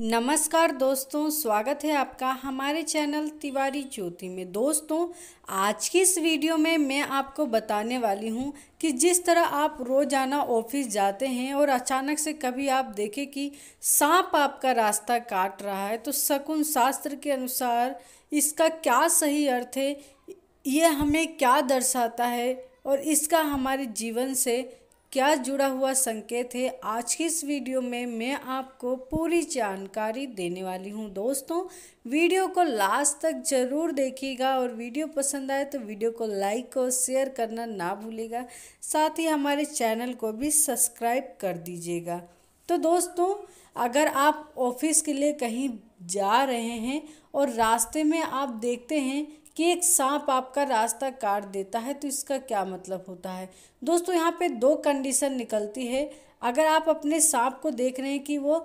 नमस्कार दोस्तों स्वागत है आपका हमारे चैनल तिवारी ज्योति में दोस्तों आज की इस वीडियो में मैं आपको बताने वाली हूँ कि जिस तरह आप रोज़ाना ऑफिस जाते हैं और अचानक से कभी आप देखें कि सांप आपका रास्ता काट रहा है तो शकुन शास्त्र के अनुसार इसका क्या सही अर्थ है ये हमें क्या दर्शाता है और इसका हमारे जीवन से क्या जुड़ा हुआ संकेत है आज की इस वीडियो में मैं आपको पूरी जानकारी देने वाली हूं दोस्तों वीडियो को लास्ट तक ज़रूर देखिएगा और वीडियो पसंद आए तो वीडियो को लाइक और शेयर करना ना भूलेगा साथ ही हमारे चैनल को भी सब्सक्राइब कर दीजिएगा तो दोस्तों अगर आप ऑफिस के लिए कहीं जा रहे हैं और रास्ते में आप देखते हैं कि एक सांप आपका रास्ता काट देता है तो इसका क्या मतलब होता है दोस्तों यहाँ पे दो कंडीशन निकलती है अगर आप अपने सांप को देख रहे हैं कि वो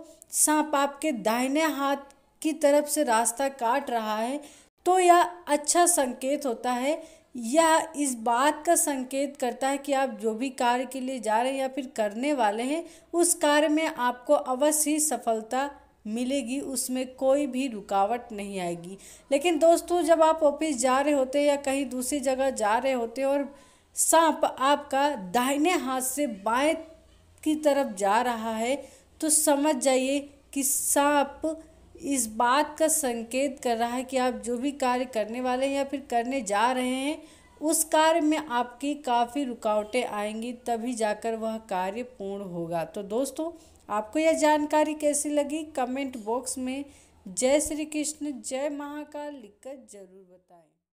सांप आपके दाहिने हाथ की तरफ से रास्ता काट रहा है तो यह अच्छा संकेत होता है यह इस बात का संकेत करता है कि आप जो भी कार्य के लिए जा रहे हैं या फिर करने वाले हैं उस कार्य में आपको अवश्य ही सफलता मिलेगी उसमें कोई भी रुकावट नहीं आएगी लेकिन दोस्तों जब आप ऑफिस जा रहे होते हैं या कहीं दूसरी जगह जा रहे होते हैं और सांप आपका दाहिने हाथ से बाएं की तरफ जा रहा है तो समझ जाइए कि सांप इस बात का संकेत कर रहा है कि आप जो भी कार्य करने वाले हैं या फिर करने जा रहे हैं उस कार्य में आपकी काफ़ी रुकावटें आएंगी तभी जाकर वह कार्य पूर्ण होगा तो दोस्तों आपको यह जानकारी कैसी लगी कमेंट बॉक्स में जय श्री कृष्ण जय महाकाल लिखकर ज़रूर बताएं